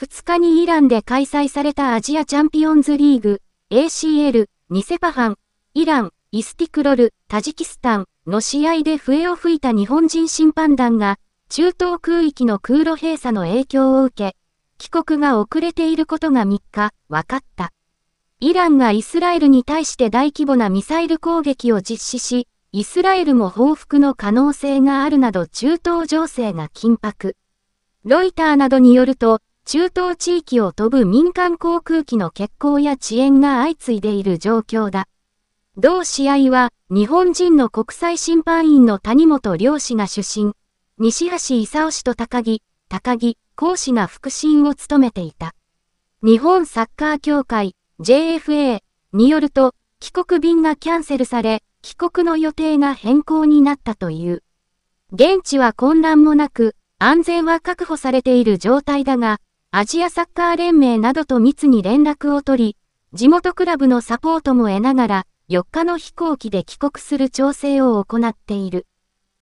2日にイランで開催されたアジアチャンピオンズリーグ ACL ニセパハン、イラン、イスティクロル、タジキスタンの試合で笛を吹いた日本人審判団が中東空域の空路閉鎖の影響を受け、帰国が遅れていることが3日、分かった。イランがイスラエルに対して大規模なミサイル攻撃を実施し、イスラエルも報復の可能性があるなど中東情勢が緊迫。ロイターなどによると、中東地域を飛ぶ民間航空機の欠航や遅延が相次いでいる状況だ。同試合は、日本人の国際審判員の谷本良氏が主審、西橋勲氏と高木、高木、講師が副審を務めていた。日本サッカー協会、JFA によると、帰国便がキャンセルされ、帰国の予定が変更になったという。現地は混乱もなく、安全は確保されている状態だが、アジアサッカー連盟などと密に連絡を取り、地元クラブのサポートも得ながら、4日の飛行機で帰国する調整を行っている。